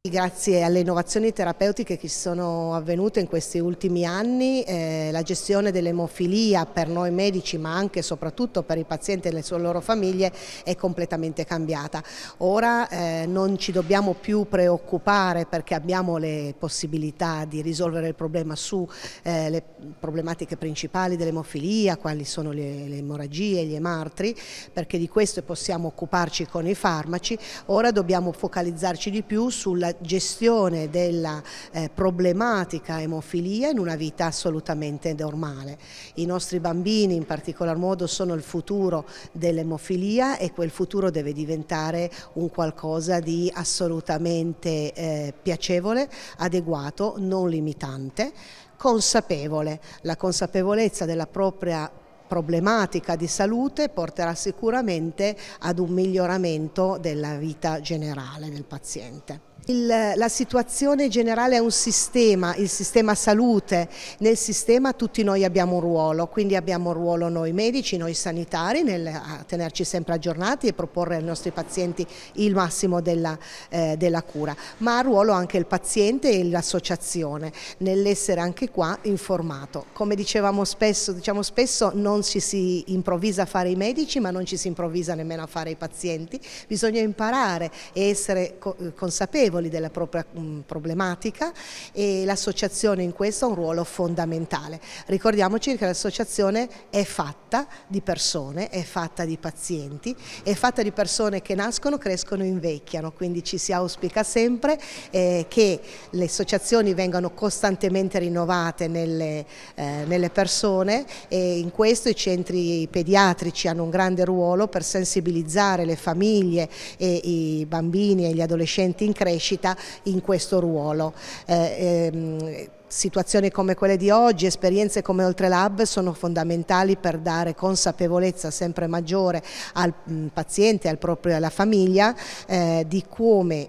Grazie alle innovazioni terapeutiche che sono avvenute in questi ultimi anni, eh, la gestione dell'emofilia per noi medici ma anche e soprattutto per i pazienti e le loro famiglie è completamente cambiata. Ora eh, non ci dobbiamo più preoccupare perché abbiamo le possibilità di risolvere il problema sulle eh, problematiche principali dell'emofilia, quali sono le, le emorragie, gli emartri, perché di questo possiamo occuparci con i farmaci. Ora dobbiamo focalizzarci di più sulla gestione della eh, problematica emofilia in una vita assolutamente normale. I nostri bambini in particolar modo sono il futuro dell'emofilia e quel futuro deve diventare un qualcosa di assolutamente eh, piacevole, adeguato, non limitante, consapevole. La consapevolezza della propria problematica di salute porterà sicuramente ad un miglioramento della vita generale del paziente. Il, la situazione generale è un sistema, il sistema salute, nel sistema tutti noi abbiamo un ruolo, quindi abbiamo un ruolo noi medici, noi sanitari nel tenerci sempre aggiornati e proporre ai nostri pazienti il massimo della, eh, della cura, ma ha ruolo anche il paziente e l'associazione nell'essere anche qua informato. Come dicevamo spesso, diciamo spesso non ci si improvvisa a fare i medici ma non ci si improvvisa nemmeno a fare i pazienti, bisogna imparare e essere consapevoli consapevoli della propria mm, problematica e l'associazione in questo ha un ruolo fondamentale. Ricordiamoci che l'associazione è fatta di persone, è fatta di pazienti, è fatta di persone che nascono, crescono e invecchiano, quindi ci si auspica sempre eh, che le associazioni vengano costantemente rinnovate nelle, eh, nelle persone e in questo i centri pediatrici hanno un grande ruolo per sensibilizzare le famiglie e i bambini e gli adolescenti in crescita crescita in questo ruolo. Eh, ehm, situazioni come quelle di oggi, esperienze come Oltrelab sono fondamentali per dare consapevolezza sempre maggiore al mm, paziente, al proprio, alla famiglia eh, di come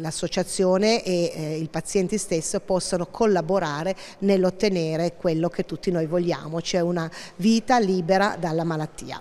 l'associazione e eh, il paziente stesso possono collaborare nell'ottenere quello che tutti noi vogliamo, cioè una vita libera dalla malattia.